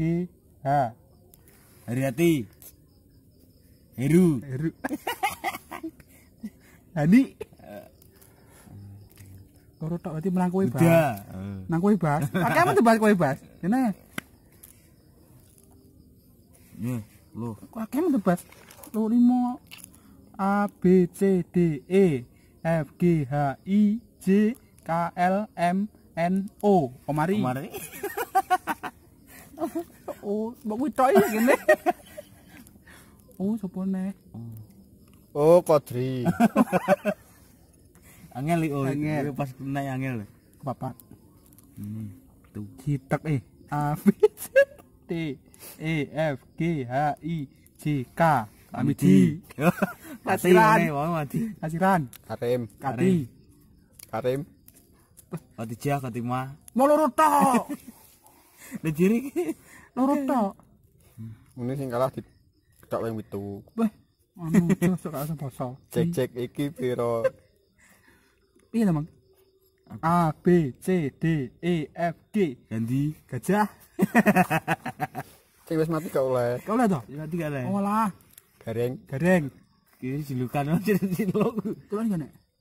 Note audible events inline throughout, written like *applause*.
Rizky H Hariati Heru Heru *laughs* Hadi Loro eh. tok berarti menang kowe bas. Eh. Menang kowe bas. Pakaimu *laughs* tebas kowe bas. Dene. Ini lo. tuh bas? Lo limo A B C D E F G H I J K L M N O. Omari. Omari. *laughs* 오, 먹고 떨리겠네. 오, 저번네 오, 꽈트리. 안겔이 오, 안겔. 이거 봤을 때 안겔. 봐봐. 두 키, 딱 에. A, B, C, D, E, F, G, H, I, J, K. Kami di. Kasiran. Kasiran. Karim. Kadi. Karim. Kadi Jia, Kadi Ma. *laughs* Nek *laughs* diri iki nurut tok. Mune hmm. sing kalah di tok wing Wah, anu terus *laughs* rasa poso. Cek-cek iki piro? Piye lah, A B C D E F G. Ganti gajah. Cek *laughs* wis mati gak oleh. Gak oleh toh? Mati gak oleh. Oh lah. Gareng, gareng. Ki silukan silukan. Kulon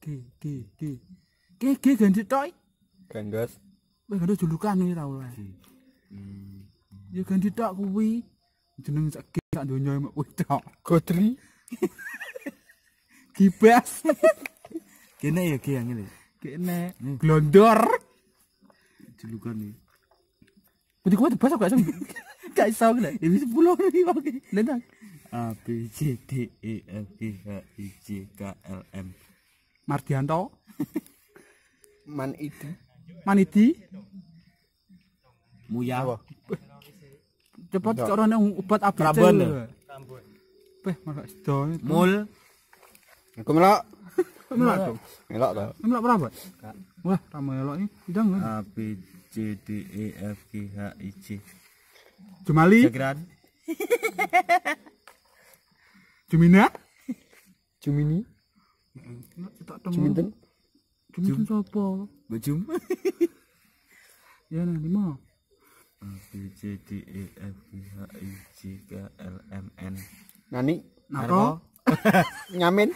G G G. G G ganti toy. Gandos. Wah, gandos julukan iki ta oleh. ya ganti tidak kuwi jeneng sak sak donya mek kuwi tok godri gibas *laughs* kene ya ki yang ngene ya? kene hmm. glondor julukan nih Putih kuat bahasa gak sih? Gak iso *laughs* gak? Ya pulau nih oke. Nendang. A B C D E F G H I J K L M. Mardianto. Man itu. Manidi. Muyah. Cepat kok ana obat ABC. Prabon. Beh, masak sedo. Mul. Aku melok. *laughs* Melok to. Melok to. Melok berapa? Wah, ramai melok iki. Ndang. Eh. A B C D E F G H I J. Jumali. Jagran. *laughs* Jumina. Jumini. Juminten. Juminten sapa? Bajum. *laughs* Ya nah, lima. A B C D E F G H I J K L M N Nani Naro Nyamin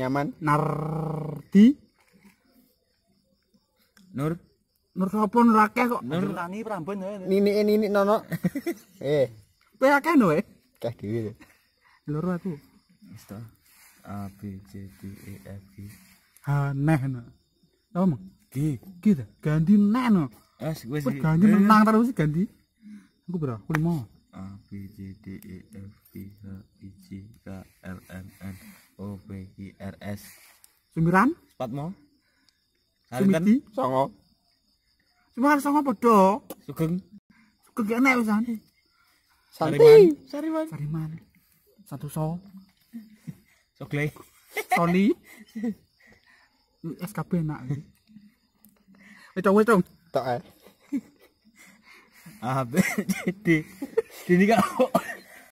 Nyaman Nardi Nur Nur sapa nur akeh kok Nur Nani Prambon ya Nini nini nono Eh Kowe akeh no eh Akeh dhewe Loro aku Wis A B C D E F G H neh no Apa mong G G ta ganti neh no as gue sih ganti eh. menang terus ganti aku berapa aku lima A B C D E F G H I J K L M N O P Q R S sembilan empat mau Sumiti kan? songo Cuma songo podo Sugeng Sugeng gak enak wisan Santi Sariman Sariman Satu so Sogle Soli SKB *laughs* enak Wih dong, wih dong tok ae. Ah, jadi ini kok